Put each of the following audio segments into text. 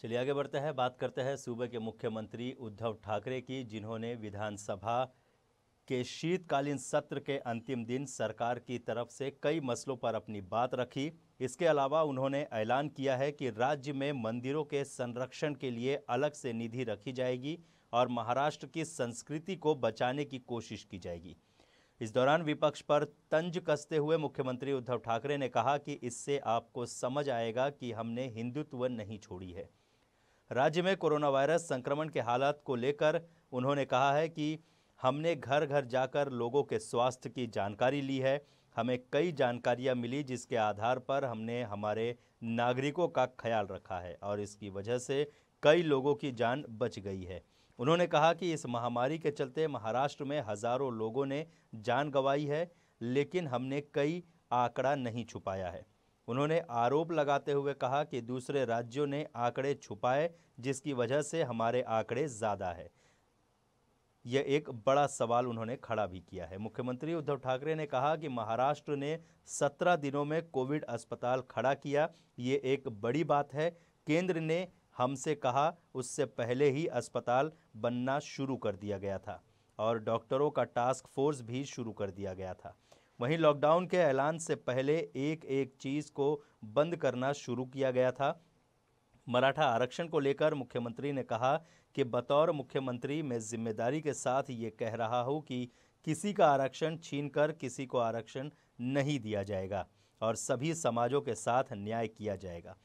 चलिए आगे बढ़ते हैं बात करते हैं सूबे के मुख्यमंत्री उद्धव ठाकरे की जिन्होंने विधानसभा के शीतकालीन सत्र के अंतिम दिन सरकार की तरफ से कई मसलों पर अपनी बात रखी इसके अलावा उन्होंने ऐलान किया है कि राज्य में मंदिरों के संरक्षण के लिए अलग से निधि रखी जाएगी और महाराष्ट्र की संस्कृति को बचाने की कोशिश की जाएगी इस दौरान विपक्ष पर तंज कसते हुए मुख्यमंत्री उद्धव ठाकरे ने कहा कि इससे आपको समझ आएगा कि हमने हिंदुत्व नहीं छोड़ी है राज्य में कोरोना वायरस संक्रमण के हालात को लेकर उन्होंने कहा है कि हमने घर घर जाकर लोगों के स्वास्थ्य की जानकारी ली है हमें कई जानकारियां मिली जिसके आधार पर हमने हमारे नागरिकों का ख्याल रखा है और इसकी वजह से कई लोगों की जान बच गई है उन्होंने कहा कि इस महामारी के चलते महाराष्ट्र में हज़ारों लोगों ने जान गंवाई है लेकिन हमने कई आंकड़ा नहीं छुपाया है उन्होंने आरोप लगाते हुए कहा कि दूसरे राज्यों ने आंकड़े छुपाए जिसकी वजह से हमारे आंकड़े ज़्यादा है यह एक बड़ा सवाल उन्होंने खड़ा भी किया है मुख्यमंत्री उद्धव ठाकरे ने कहा कि महाराष्ट्र ने 17 दिनों में कोविड अस्पताल खड़ा किया ये एक बड़ी बात है केंद्र ने हमसे कहा उससे पहले ही अस्पताल बनना शुरू कर दिया गया था और डॉक्टरों का टास्क फोर्स भी शुरू कर दिया गया था वहीं लॉकडाउन के ऐलान से पहले एक एक चीज़ को बंद करना शुरू किया गया था मराठा आरक्षण को लेकर मुख्यमंत्री ने कहा कि बतौर मुख्यमंत्री मैं जिम्मेदारी के साथ ये कह रहा हूँ कि किसी का आरक्षण छीन कर किसी को आरक्षण नहीं दिया जाएगा और सभी समाजों के साथ न्याय किया जाएगा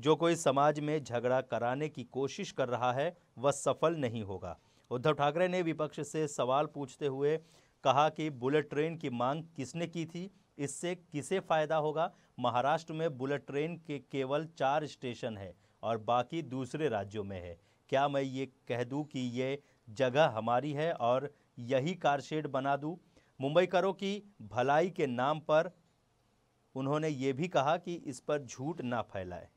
जो कोई समाज में झगड़ा कराने की कोशिश कर रहा है वह सफल नहीं होगा उद्धव ठाकरे ने विपक्ष से सवाल पूछते हुए कहा कि बुलेट ट्रेन की मांग किसने की थी इससे किसे फ़ायदा होगा महाराष्ट्र में बुलेट ट्रेन के केवल चार स्टेशन है और बाकी दूसरे राज्यों में है क्या मैं ये कह दूँ कि ये जगह हमारी है और यही कारशेड बना दूँ मुंबई करो की भलाई के नाम पर उन्होंने ये भी कहा कि इस पर झूठ ना फैलाए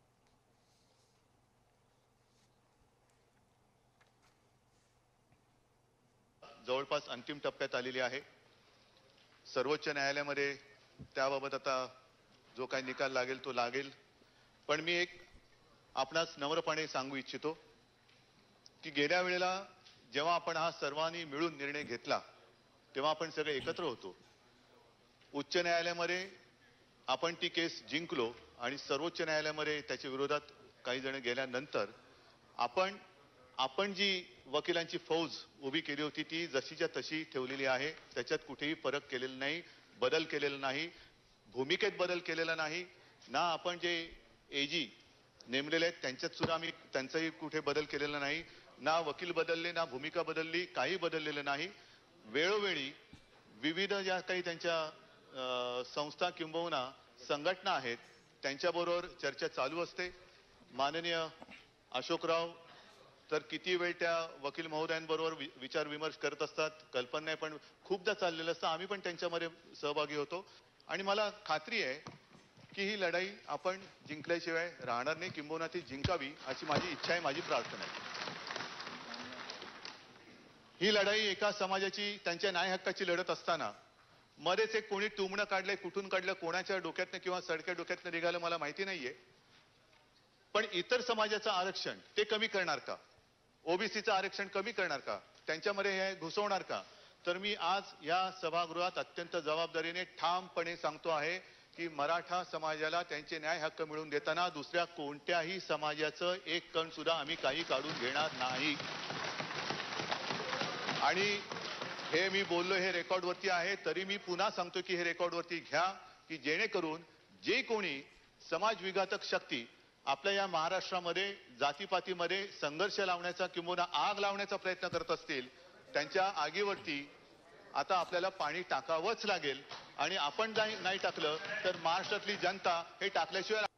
जवळपास अंतिम टप्प्यात आलेली आहे सर्वोच्च न्यायालयामध्ये त्याबाबत आता जो काही निकाल लागेल तो लागेल पण मी एक आपणास नम्रपणे सांगू इच्छितो की गेल्या वेळेला जेव्हा आपण हा सर्वांनी मिळून निर्णय घेतला तेव्हा आपण सगळे एकत्र होतो उच्च न्यायालयामध्ये आपण ती केस जिंकलो आणि सर्वोच्च न्यायालयामध्ये त्याच्या विरोधात काही जण गेल्यानंतर आपण आपण जी वकिलांची फौज उभी केली होती ती जशीच्या तशी ठेवलेली आहे त्याच्यात कुठेही फरक केलेला नाही बदल केलेला नाही भूमिकेत बदल केलेला नाही ना आपण जे एजी नेमलेले आहेत त्यांच्यात सुद्धा आम्ही त्यांचाही कुठे बदल केलेला नाही ना वकील बदलले ना भूमिका बदलली काही बदललेलं नाही वेळोवेळी विविध ज्या काही त्यांच्या संस्था किंबहुना संघटना आहेत त्यांच्याबरोबर चर्चा चालू असते माननीय अशोकराव तर किती वेळ त्या वकील महोदयांबरोबर विचार विमर्श करत असतात कल्पना पण खूपदा चाललेलं असतं आम्ही पण त्यांच्यामध्ये सहभागी होतो आणि मला खात्री आहे की ही लढाई आपण जिंकल्याशिवाय राहणार नाही किंबहुना ती जिंकावी अशी माझी इच्छा आहे माझी प्रार्थना आहे ही लढाई एका समाजाची त्यांच्या न्याय हक्काची लढत असताना मध्येच एक कोणी टुमणं काढलंय कुठून काढलं कोणाच्या डोक्यातनं किंवा सडक्या डोक्यातनं निघालं मला माहिती नाहीये पण इतर समाजाचं आरक्षण ते कमी करणार का ओबीसीचं आरक्षण कमी करणार का त्यांच्यामध्ये हे घुसवणार का तर मी आज या सभागृहात अत्यंत जबाबदारीने ठामपणे सांगतो आहे की मराठा समाजाला त्यांचे न्याय हक्क मिळवून देताना दुसऱ्या कोणत्याही समाजाचं एक कण सुद्धा आम्ही काही काढून घेणार नाही आणि हे मी बोललो हे रेकॉर्डवरती आहे तरी मी पुन्हा सांगतो की हे रेकॉर्डवरती घ्या की जेणेकरून जे कोणी समाजविघातक शक्ती आपल्या या महाराष्ट्रामध्ये जातीपातीमध्ये संघर्ष लावण्याचा किंवा आग लावण्याचा प्रयत्न करत असतील त्यांच्या आगीवरती आता आपल्याला पाणी टाकावंच लागेल आणि आपण नाही टाकलं तर महाराष्ट्रातली जनता हे टाकल्याशिवाय